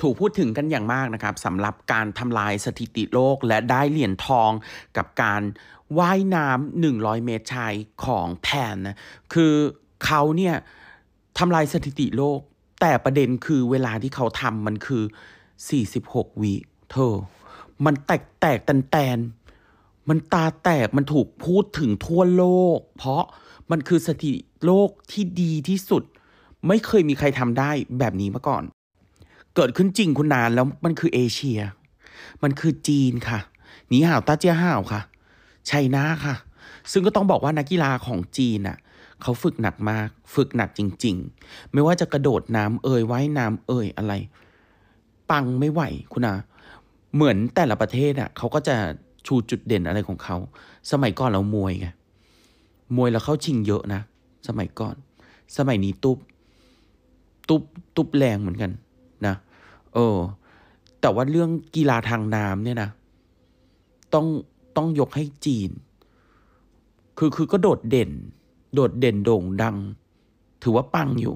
ถูกพูดถึงกันอย่างมากนะครับสำหรับการทำลายสถิติโลกและได้เหรียญทองกับการว่ายน้ำ100 เมตรชายของแพนนะคือเขาเนี่ยทำลายสถิติโลก แต่ประเด็นคือเวลาที่เขาทำมันคือ46วิเธอมันแตกแตกตันแตนมันตาแตกมันถูกพูดถึงทั่วโลก เพราะมันคือสถิติโลกที่ดีที่สุด ไม่เคยมีใครทำได้แบบนี้มาก่อนเกิดขึ้นจริงคุณนานแล้วมันคือเอเชีย มันคือจีนค่ะ หนีห่าวตาเจียห่าวค่ะ ไชน่าค่ะ ซึ่งก็ต้องบอกว่านักกีฬาของจีนอ่ะ เขาฝึกหนักมาก ฝึกหนักจริง ๆ ไม่ว่าจะกระโดดน้ำเอ่ยว่ายน้ำเอ่ยอะไร ปังไม่ไหวคุณนาเหมือนแต่ละประเทศอ่ะเขาก็จะชูจุดเด่นอะไรของเขา สมัยก่อนเรามวยไง มวยเราเข้าชิงเยอะนะ สมัยก่อน สมัยนี้ตุบตุบตุบแรงเหมือนกันเออแต่ว่าเรื่องกีฬาทางน้ำเนี่ยนะต้องต้องยกให้จีน คือคือก็โดดเด่น โดดเด่นโด่งดัง ถือว่าปังอยู่